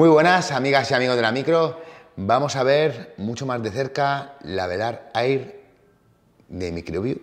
Muy buenas, amigas y amigos de la micro. Vamos a ver mucho más de cerca la Velar Air de MicroView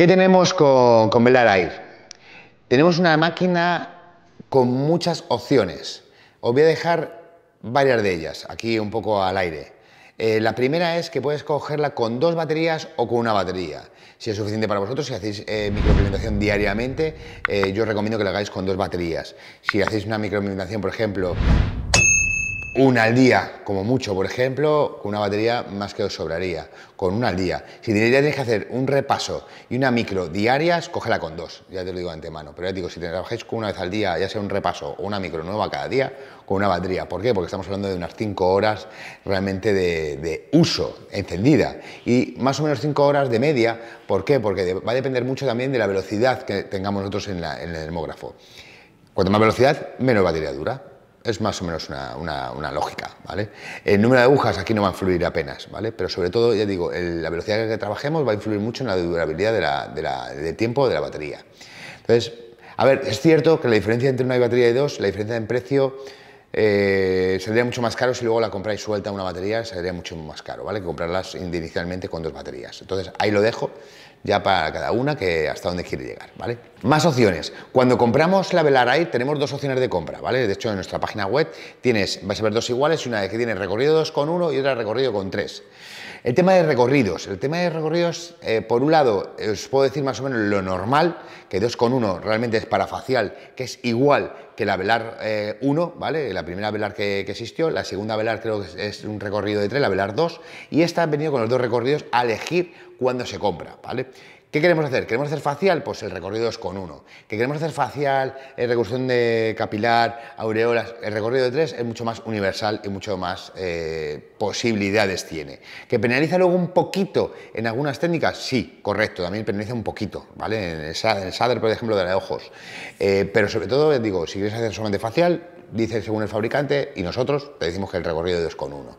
¿Qué tenemos con, con Velar Air? Tenemos una máquina con muchas opciones. Os voy a dejar varias de ellas, aquí un poco al aire. Eh, la primera es que puedes cogerla con dos baterías o con una batería. Si es suficiente para vosotros, si hacéis eh, diariamente, eh, yo os recomiendo que la hagáis con dos baterías. Si hacéis una micropigmentación, por ejemplo, una al día, como mucho, por ejemplo, con una batería más que os sobraría, con una al día. Si tenéis que hacer un repaso y una micro diarias, cógela con dos, ya te lo digo de antemano. Pero ya digo, si trabajáis con una vez al día, ya sea un repaso o una micro nueva cada día, con una batería. ¿Por qué? Porque estamos hablando de unas 5 horas realmente de, uso encendida y más o menos 5 horas de media. ¿Por qué? Porque va a depender mucho también de la velocidad que tengamos nosotros en, en el demógrafo. Cuanto más velocidad, menos batería dura es más o menos una, lógica, ¿vale? El número de agujas aquí no va a influir apenas, ¿vale? Pero sobre todo, ya digo, la velocidad que trabajemos va a influir mucho en la durabilidad de del tiempo de la batería. Entonces, a ver, es cierto que la diferencia entre una batería y dos, la diferencia en precio, eh, sería mucho más caro si luego la compráis suelta una batería, sería mucho más caro, ¿vale? Que comprarlas inicialmente con dos baterías. Entonces, ahí lo dejo ya para cada una, que hasta dónde quiere llegar, ¿vale? Más opciones. Cuando compramos la velar Velaray tenemos dos opciones de compra, ¿vale? De hecho, en nuestra página web tienes, vais a ver dos iguales, una que tiene recorrido 2,1 y otra recorrido con 3. El tema de recorridos. El tema de recorridos, eh, por un lado, os puedo decir más o menos lo normal, que con 2,1 realmente es para facial, que es igual que la Velar 1, eh, ¿vale? La primera Velar que, existió, la segunda Velar creo que es, un recorrido de 3, la Velar 2, y esta ha venido con los dos recorridos a elegir cuando se compra, ¿vale? ¿Qué queremos hacer? ¿Queremos hacer facial? Pues el recorrido es con 1. ¿Qué queremos hacer facial, eh, Recursión de capilar, aureolas? El recorrido de 3 es mucho más universal y mucho más eh, posibilidades tiene. ¿Que penaliza luego un poquito en algunas técnicas? Sí, correcto, también penaliza un poquito, ¿vale? En el, SADER, por ejemplo, de los ojos. Eh, pero sobre todo, digo, si quieres hacer solamente facial, dice según el fabricante y nosotros te decimos que el recorrido es con 1.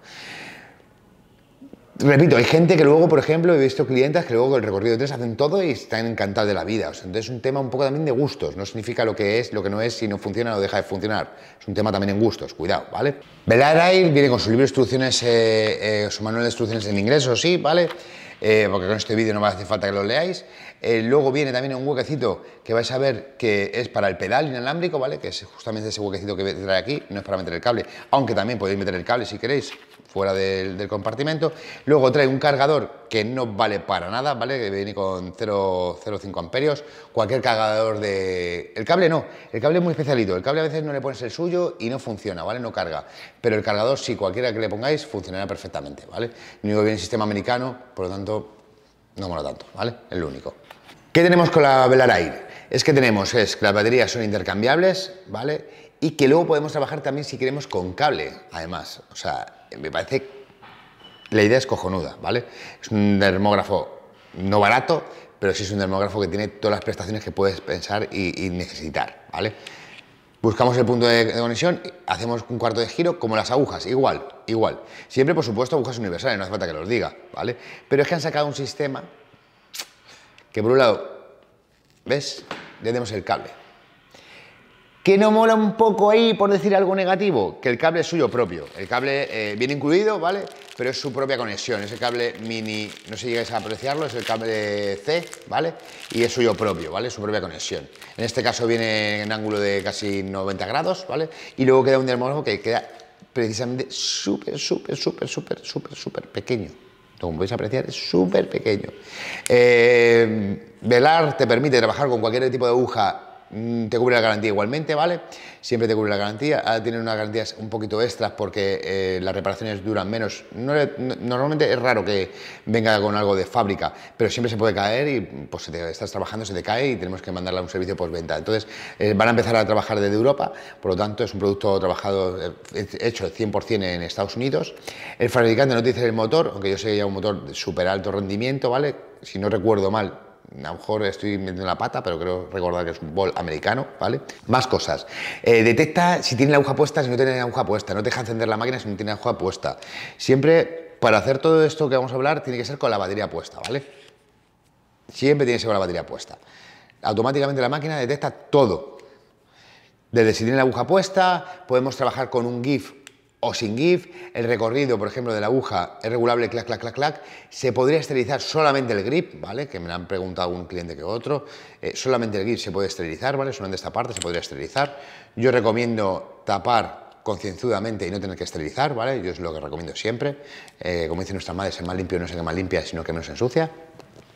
Repito, hay gente que luego, por ejemplo, he visto clientes que luego con el recorrido de tres hacen todo y están encantados de la vida. O entonces es un tema un poco también de gustos. No significa lo que es, lo que no es, si no funciona o deja de funcionar. Es un tema también en gustos, cuidado, ¿vale? Air viene con su libro de instrucciones, eh, eh, su manual de instrucciones en inglés, o sí, ¿vale? Eh, porque con este vídeo no me hace falta que lo leáis. Eh, luego viene también un huequecito que vais a ver que es para el pedal inalámbrico, ¿vale? Que es justamente ese huequecito que trae aquí, no es para meter el cable, aunque también podéis meter el cable si queréis fuera del, compartimento. Luego trae un cargador que no vale para nada, ¿vale? Que viene con 0,05 amperios. Cualquier cargador de... El cable no, el cable es muy especialito. El cable a veces no le pones el suyo y no funciona, ¿vale? No carga. Pero el cargador, si cualquiera que le pongáis, funcionará perfectamente, ¿vale? Único que viene el sistema americano, por lo tanto, no mola tanto, ¿vale? Es lo único. ¿Qué tenemos con la Velar aire Es que tenemos es que las baterías son intercambiables, ¿vale? Y que luego podemos trabajar también si queremos con cable, además. O sea, me parece... La idea es cojonuda, ¿vale? Es un dermógrafo no barato, pero sí es un termógrafo que tiene todas las prestaciones que puedes pensar y, necesitar, ¿vale? Buscamos el punto de conexión hacemos un cuarto de giro como las agujas, igual, igual. Siempre, por supuesto, agujas universales, no hace falta que los diga, ¿vale? Pero es que han sacado un sistema que, por un lado, ¿ves? Ya tenemos el cable. ¿Que no mola un poco ahí por decir algo negativo? Que el cable es suyo propio. El cable eh, viene incluido, ¿vale? pero es su propia conexión. Ese cable mini, no sé si llegáis a apreciarlo, es el cable C, ¿vale? Y es suyo propio, ¿vale? Su propia conexión. En este caso viene en ángulo de casi 90 grados, ¿vale? Y luego queda un dermógrafo que queda precisamente súper, súper, súper, súper, súper, súper pequeño. Como podéis apreciar, es súper pequeño. Eh, velar te permite trabajar con cualquier tipo de aguja Mm, te cubre la garantía igualmente, ¿vale? Siempre te cubre la garantía. Ahora tienen unas garantías un poquito extras porque eh, las reparaciones duran menos. normalmente es raro que venga con algo de fábrica, pero siempre se puede caer y pues si estás trabajando se te cae y tenemos que mandarle a un servicio postventa. Entonces eh, van a empezar a trabajar desde Europa, por lo tanto es un producto trabajado, eh, hecho 100% en Estados Unidos. El fabricante no te dice el motor, aunque yo sé que lleva un motor de súper alto rendimiento, ¿vale? Si no recuerdo mal, a lo mejor estoy metiendo la pata, pero creo recordar que es un bol americano, ¿vale? Más cosas. Eh, detecta si tiene la aguja puesta, si no tiene la aguja puesta. No deja encender la máquina si no tiene la aguja puesta. Siempre, para hacer todo esto que vamos a hablar, tiene que ser con la batería puesta, ¿vale? Siempre tiene que ser con la batería puesta. Automáticamente la máquina detecta todo. Desde si tiene la aguja puesta, podemos trabajar con un GIF o sin GIF, el recorrido, por ejemplo, de la aguja es regulable, clac, clac, clac, clac. Se podría esterilizar solamente el grip, ¿vale? Que me lo han preguntado un cliente que otro. Eh, solamente el grip se puede esterilizar, ¿vale? Solamente esta parte se podría esterilizar. Yo recomiendo tapar concienzudamente y no tener que esterilizar, ¿vale? Yo es lo que recomiendo siempre. Eh, como dice nuestra madre, el más limpio no es el que más limpia, sino que menos ensucia.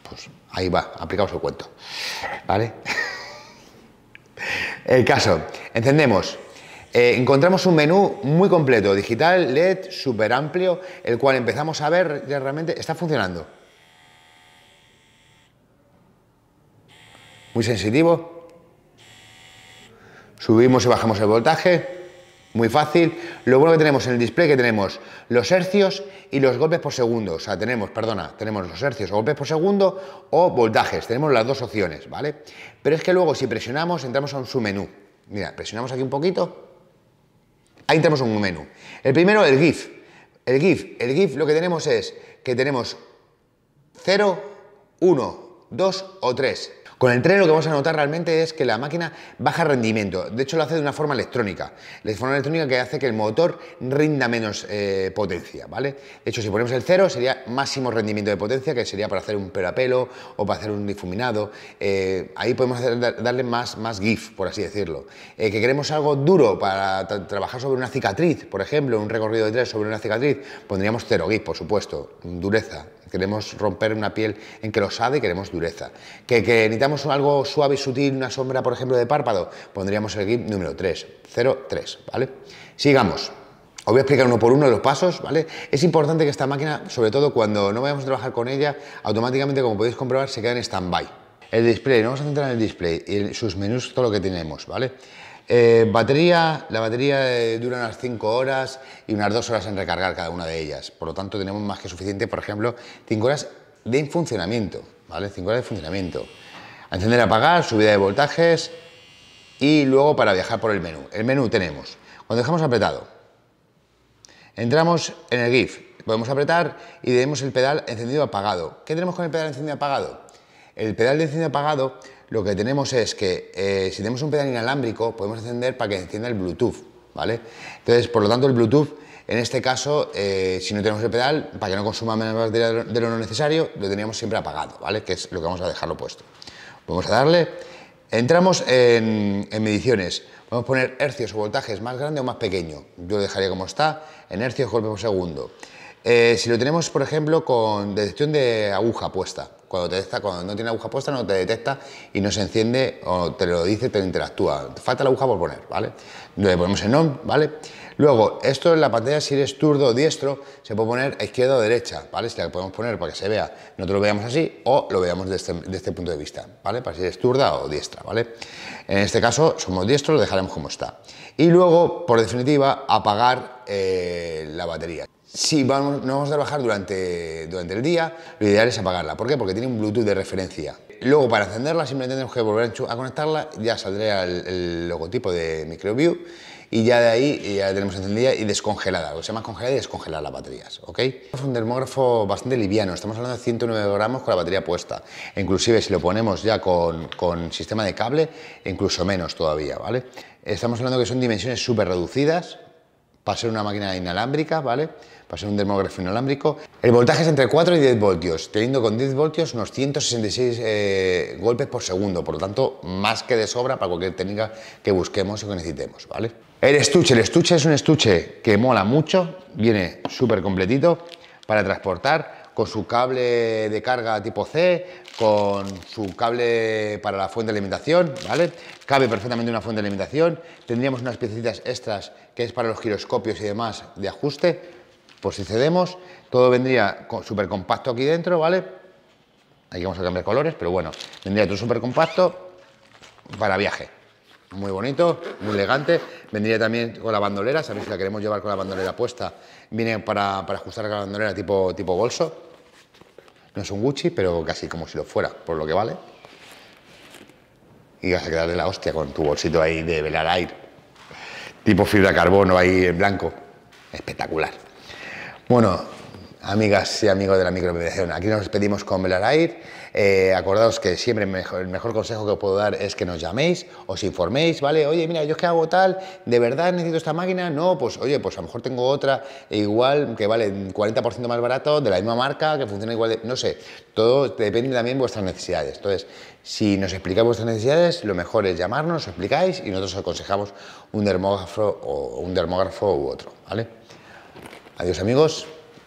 Pues ahí va, aplicamos el cuento, ¿vale? el caso, encendemos eh, encontramos un menú muy completo, digital, LED, súper amplio, el cual empezamos a ver ya realmente está funcionando. Muy sensitivo. Subimos y bajamos el voltaje. Muy fácil. Lo bueno que tenemos en el display que tenemos los hercios y los golpes por segundo. O sea, tenemos, perdona, tenemos los hercios o golpes por segundo o voltajes. Tenemos las dos opciones, ¿vale? Pero es que luego si presionamos entramos a un submenú. Mira, presionamos aquí un poquito Ahí tenemos un menú. El primero, el GIF. El GIF, el GIF lo que tenemos es que tenemos 0, 1, 2 o 3. Con el tren lo que vamos a notar realmente es que la máquina baja rendimiento. De hecho, lo hace de una forma electrónica. De forma electrónica que hace que el motor rinda menos eh, potencia, ¿vale? De hecho, si ponemos el cero sería máximo rendimiento de potencia, que sería para hacer un perapelo o para hacer un difuminado. Eh, ahí podemos darle más, más GIF, por así decirlo. Eh, que queremos algo duro para trabajar sobre una cicatriz, por ejemplo, un recorrido de tres sobre una cicatriz, pondríamos cero GIF, por supuesto, dureza, Queremos romper una piel en que lo sabe, queremos dureza. Que, que necesitamos algo suave y sutil, una sombra, por ejemplo, de párpado, pondríamos el GIF número 3, 03, ¿vale? Sigamos. Os voy a explicar uno por uno los pasos, ¿vale? Es importante que esta máquina, sobre todo cuando no vayamos a trabajar con ella, automáticamente, como podéis comprobar, se queda en stand-by. El display, nos vamos a centrar en el display y sus menús, todo lo que tenemos, ¿vale? Eh, batería, la batería eh, dura unas 5 horas y unas 2 horas en recargar cada una de ellas. Por lo tanto, tenemos más que suficiente, por ejemplo, 5 horas de funcionamiento, ¿vale? 5 horas de funcionamiento. Encender, apagar, subida de voltajes y luego para viajar por el menú. El menú tenemos, cuando dejamos apretado, entramos en el GIF, podemos apretar y tenemos el pedal encendido apagado. ¿Qué tenemos con el pedal encendido apagado? El pedal de encendido apagado lo que tenemos es que eh, si tenemos un pedal inalámbrico, podemos encender para que encienda el Bluetooth, ¿vale? Entonces, por lo tanto, el Bluetooth, en este caso, eh, si no tenemos el pedal, para que no consuma menos batería de lo necesario, lo teníamos siempre apagado, ¿vale? Que es lo que vamos a dejarlo puesto. Vamos a darle. Entramos en, en mediciones. Podemos poner hercios o voltajes más grande o más pequeño. Yo lo dejaría como está, en hercios golpe por segundo. Eh, si lo tenemos, por ejemplo, con detección de aguja puesta, cuando, detecta, cuando no tiene aguja puesta, no te detecta y no se enciende o te lo dice, te interactúa. Falta la aguja por poner, ¿vale? Le ponemos en on, ¿vale? Luego, esto en la pantalla, si eres turdo o diestro, se puede poner izquierda o derecha, ¿vale? Si la podemos poner para que se vea, no te lo veamos así o lo veamos desde, este, este, punto de vista, ¿vale? Para si eres turda o diestra, ¿vale? En este caso, somos diestros, lo dejaremos como está. Y luego, por definitiva, apagar eh, la batería. Si vamos, no vamos a trabajar durante, durante el día, lo ideal es apagarla. ¿Por qué? Porque tiene un Bluetooth de referencia. Luego, para encenderla, simplemente tenemos que volver a conectarla, ya saldrá el, logotipo de MicroView y ya de ahí eh, ya tenemos encendida y descongelada, lo que se llama congelada y descongelar las baterías, ¿ok? Es un termógrafo bastante liviano, estamos hablando de 109 gramos con la batería puesta, inclusive si lo ponemos ya con, con sistema de cable, incluso menos todavía, ¿vale? Estamos hablando que son dimensiones súper reducidas, para ser una máquina inalámbrica, ¿vale? Para ser un demógrafo inalámbrico. El voltaje es entre 4 y 10 voltios, teniendo con 10 voltios unos 166 eh, golpes por segundo, por lo tanto, más que de sobra para cualquier técnica que busquemos y que necesitemos, ¿vale? El estuche, el estuche es un estuche que mola mucho, viene súper completito para transportar, con su cable de carga tipo C, con su cable para la fuente de alimentación, ¿vale? Cabe perfectamente una fuente de alimentación. Tendríamos unas piecitas extras que es para los giroscopios y demás de ajuste, por pues si cedemos. Todo vendría súper compacto aquí dentro, ¿vale? Aquí vamos a cambiar colores, pero bueno, vendría todo súper compacto para viaje. Muy bonito, muy elegante. Vendría también con la bandolera, sabéis si la queremos llevar con la bandolera puesta. Viene para, para ajustar la bandolera tipo, tipo bolso no es un Gucci, pero casi como si lo fuera, por lo que vale. Y vas a quedar de la hostia con tu bolsito ahí de velar aire. Tipo fibra carbono ahí en blanco. Espectacular. Bueno, amigas y amigos de la micromediación. Aquí nos despedimos con Belarair. Eh, acordaos que siempre el mejor consejo que os puedo dar es que nos llaméis, os informéis, ¿vale? Oye, mira, yo es que hago tal, ¿de verdad necesito esta máquina? No, pues oye, pues a lo mejor tengo otra igual que vale 40% más barato, de la misma marca, que funciona igual, de, no sé. Todo depende también de vuestras necesidades. Entonces, si nos explicáis vuestras necesidades, lo mejor es llamarnos, os explicáis y nosotros os aconsejamos un dermógrafo o un dermógrafo u otro, ¿vale? Adiós amigos